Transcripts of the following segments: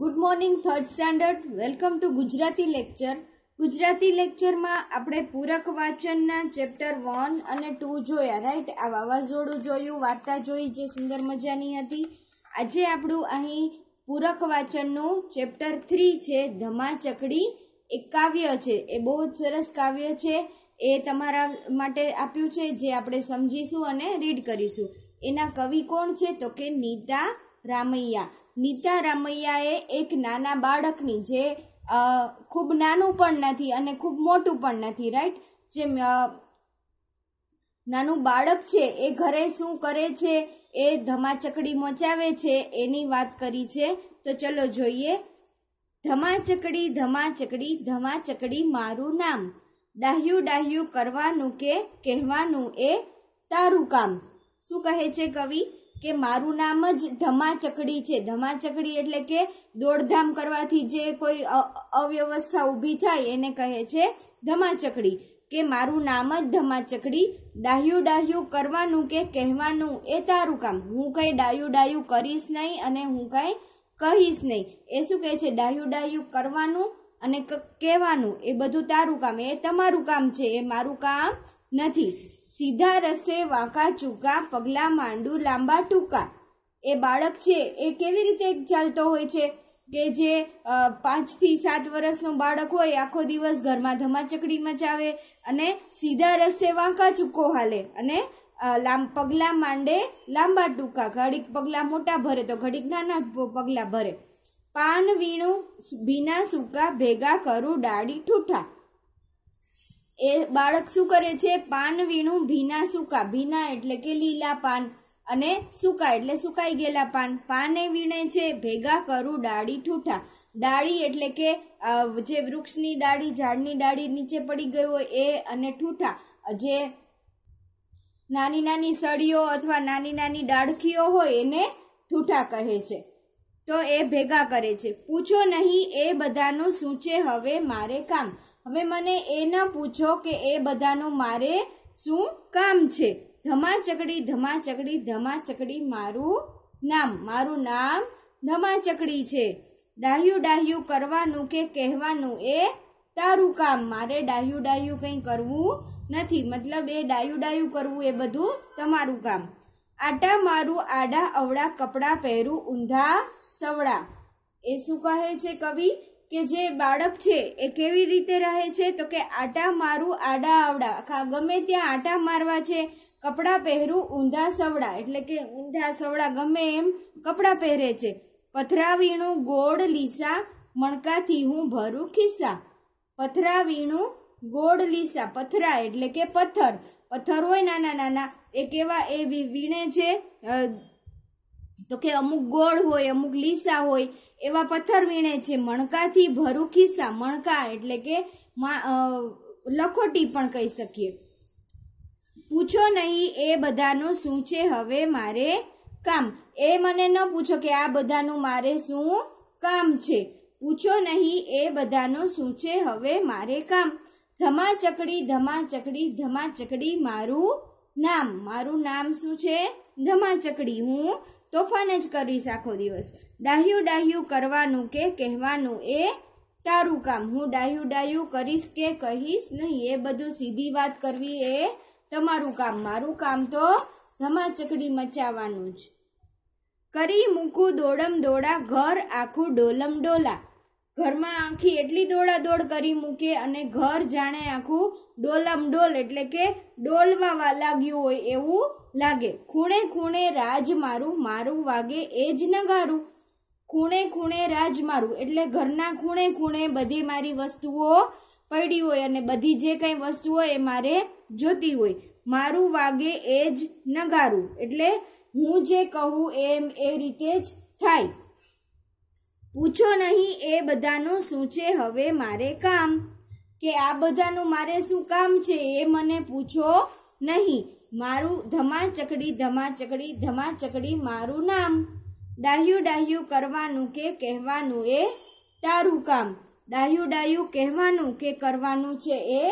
good morning third standard welcome to Gujarati lecture Gujarati લેક્ચરમાં આપણે પૂરક વાચનના ચેપ્ટર વન અને ટુ જોયા રાઈટ આ વાવાઝોડું જોયું વાર્તા જોઈ જે સુંદર મજાની હતી આજે આપણું અહીં પૂરક વાચનનું ચેપ્ટર થ્રી છે ધમાચકડી એક કાવ્ય છે એ બહુ જ સરસ કાવ્ય છે એ તમારા માટે આપ્યું છે જે આપણે સમજીશું અને રીડ કરીશું એના કવિ કોણ છે તો કે નીતા રામૈયા નીતા રામૈયાએ એક નાના બાળકની જે ખૂબ નાનું પણ નથી અને ખૂબ મોટું પણ નથી રાઈટ જે નાનું બાળક છે એ ઘરે શું કરે છે એ ધમાચકડી મચાવે છે એની વાત કરી છે તો ચલો જોઈએ ધમાચકડી ધમાચકડી ધમાચકડી મારું નામ ડાહ્યું ડાહ્યું કરવાનું કે કહેવાનું એ તારું કામ શું કહે છે કવિ કે મારું નામ જ ધમાચકડી છે ધમાચકડી એટલે કે દોડધામ કરવાથી જે કોઈ અવ્યવસ્થા ઊભી થાય એને કહે છે ધમાચકડી કે મારું નામ જ ધમાચકડી ડાહ્યું ડાહ્યું કરવાનું કે કહેવાનું એ તારું કામ હું કંઈ ડાયું ડાયું કરીશ નહીં અને હું કંઈ કહીશ નહીં એ શું કહે છે ડાહ્યું ડાહ્યું કરવાનું અને કહેવાનું એ બધું તારું કામ એ તમારું કામ છે એ મારું કામ નથી સીધા રસ્તે વાંકા ચૂકા પગલા માંડું લાંબા ટૂંકા એ બાળક છે એ કેવી રીતે ચાલતો હોય છે કે જે પાંચથી સાત વર્ષનું બાળક હોય આખો દિવસ ઘરમાં ધમાચકડી મચાવે અને સીધા રસ્તે વાંકા ચૂકો હાલે અને લાંબ પગલાં માંડે લાંબા ટૂંકા ઘડીક પગલાં મોટા ભરે તો ઘડીક નાના પગલાં ભરે પાન વીણું ભીના સૂકા ભેગા કરું ડાળી ઠૂઠા એ બાળક શું કરે છે પાન વીણું ભીના સૂકા ભીના એટલે કે લીલા પાન અને સૂકા એટલે સુકાઈ ગયેલા પાન પાને વીણે છે ભેગા કરું ડાળી ઠૂઠા ડાળી એટલે કે જે વૃક્ષની ડાળી ઝાડની ડાળી નીચે પડી ગઈ હોય એ અને ઠૂઠા જે નાની નાની સળીઓ અથવા નાની નાની ડાળખીઓ હોય એને ઠૂઠા કહે છે તો એ ભેગા કરે છે પૂછો નહીં એ બધાનું સૂચે હવે મારે કામ હવે મને એ ના પૂછો કે એ બધાનું મારે શું કામ છે ધમા ધમા ચકડી ચકડી ધમા ચકડી મારું નામ મારું નામ ધમા ચકડી છે ડાહ્યું ડાહ્યું કરવાનું કે કહેવાનું એ તારું કામ મારે ડાહ્યું ડાહ્યું કંઈ કરવું નથી મતલબ એ ડાયું ડાયું કરવું એ બધું તમારું કામ આટા મારું આડા અવળા કપડાં પહેરું ઊંધા સવડા એ શું કહે છે કવિ કે જે બાળક છે એ કેવી રીતે રહે છે તો કે આટા મારું આડા આવડા ગમે ત્યાં આટા મારવા છે કપડાં પહેરું ઊંધા સવડા એટલે કે ઊંધા સવડા ગમે એમ કપડાં પહેરે છે પથરાવીણું ગોળ લીસા મણકાથી હું ભરું ખિસ્સા પથરાવીણું ગોળ લીસા પથરા એટલે કે પથ્થર પથ્થર હોય નાના નાના એ કેવા એ વીણે છે તો કે અમુક ગોળ હોય અમુક લીસા હોય એવા પથ્થર વીણે છે મણકાથી ભરું ખિસ્સા મણકા એટલે કે લખોટી પણ કહી શકીએ પૂછો નહીં એ બધાનું શું છે હવે મારે કામ એ મને ન પૂછો કે આ બધાનું મારે શું કામ છે પૂછો નહીં એ બધાનું શું છે હવે મારે કામ ધમા ચકડી ધમા ચકડી ધમા ચકડી મારું નામ મારું નામ શું છે ધમા ચકડી હું તોફાન જ કરીશ આખો દિવસ ડાહ્યું ડાહ્યું કરવાનું કે કહેવાનું એ તારું કામ હું ડાહ્યું ડાહ્યું કરીશ કે કહીશ નહીં એ બધું સીધી વાત કરવી એ તમારું કામ મારું કામ તો ધમાચકડી મચાવવાનું જ કરી મૂકું દોડમ દોડા ઘર આખું ડોલમ ડોલા ઘરમાં આખી એટલી દોડાદોડ કરી મૂકે અને ઘર જાણે આખું ડોલમ ડોલ એટલે કે ડોલમાં લાગ્યું હોય એવું લાગે ખૂણે ખૂણે રાજ મારું મારું વાગે એ જ નગારું ખૂણે ખૂણે રાજ મારું એટલે ઘરના ખૂણે ખૂણે બધી મારી વસ્તુઓ પડી હોય અને બધી જે કંઈ વસ્તુઓ એ મારે જોતી હોય મારું વાગે એ જ નગારું એટલે હું જે કહું એમ એ રીતે જ થાય પૂછો નહીં એ બધાનું શું છે હવે મારે કામ કે આ બધાનું મારે શું કામ છે એ મને પૂછો નહીં મારું ધમા ચકડી ધમા ચકડી ધમા ચકડી મારું નામ ડાહ્યું ડાહ્યું કરવાનું કે કહેવાનું એ તારું કામ ડાહ્યું ડાહ્યું કહેવાનું કે કરવાનું છે એ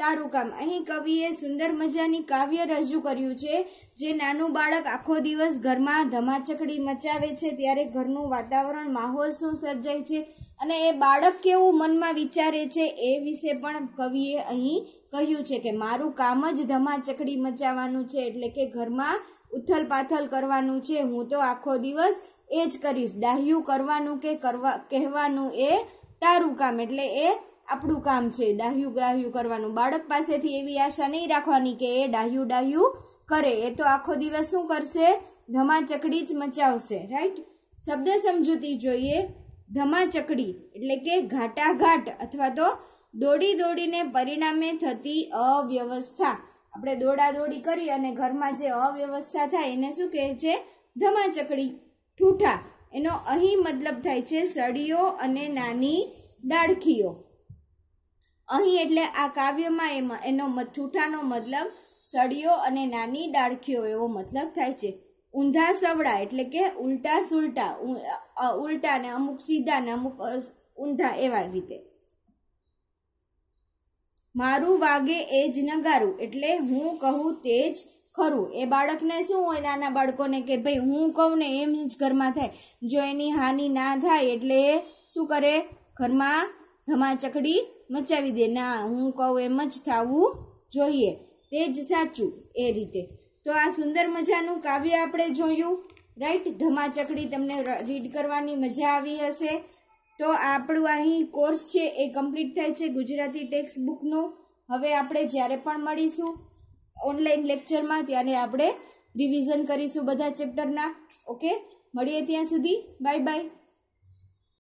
તારું કામ અહીં કવિએ સુંદર મજાની કાવ્ય રજૂ કર્યું છે જે નાનું બાળક આખો દિવસ ઘરમાં ધમાચકડી મચાવે છે ત્યારે ઘરનું વાતાવરણ માહોલ શું સર્જાય છે અને એ બાળક કેવું મનમાં વિચારે છે એ વિશે પણ કવિએ અહીં કહ્યું છે કે મારું કામ જ ધમાચકડી મચાવવાનું છે એટલે કે ઘરમાં ઉથલ પાથલ કરવાનું છે હું તો આખો દિવસ એ જ કરીશ ડાહ્યું કરવાનું કે કરવા કહેવાનું એ તારું કામ એટલે એ આપણું કામ છે ડાહ્યું ગ્રાહ્યું કરવાનું બાળક પાસેથી એવી આશા નહીં રાખવાની કે એ ડાહ્યું ડાહ્યું કરે એ તો આખો દિવસ શું કરશે ધમાચકડી જ મચાવશે રાઈટ શબ્દ સમજૂતી જોઈએ ધમાચકડી એટલે કે ઘાટાઘાટ અથવા તો દોડી દોડીને પરિણામે થતી અવ્યવસ્થા આપણે દોડા દોડી કરી અને ઘરમાં જે અવ્યવસ્થા થાય એને શું કહે છે ધમાચકડી ઠૂઠા એનો અહીં મતલબ થાય છે સળીઓ અને નાની દાડખીઓ અહીં એટલે આ કાવ્યમાં એમાં એનો જૂઠાનો મતલબ સળિયો અને નાની ડાળખીઓ એવો મતલબ થાય છે ઊંધા સવડા એટલે કે ઉલટા સુલટા ઉલટા ને અમુક સીધા ને અમુક ઊંધા એવા રીતે મારું વાગે એ જ નગારું એટલે હું કહું તે જ ખરું એ બાળકને શું હોય નાના બાળકોને કે ભાઈ હું કહું ને એમ જ ઘરમાં થાય જો એની હાનિ ના થાય એટલે શું કરે ઘરમાં ધમાચકડી મચાવી દે ના હું કહું એમ જ થવું જોઈએ તે જ સાચું એ રીતે તો આ સુંદર મજાનું કાવ્ય આપણે જોયું રાઈટ ધમાચકડી તમને રીડ કરવાની મજા આવી હશે તો આપણું અહીં કોર્સ છે એ કમ્પ્લીટ થાય છે ગુજરાતી ટેક્સ્ટ બુકનો હવે આપણે જ્યારે પણ મળીશું ઓનલાઈન લેક્ચરમાં ત્યારે આપણે રિવિઝન કરીશું બધા ચેપ્ટરના ઓકે મળીએ ત્યાં સુધી બાય બાય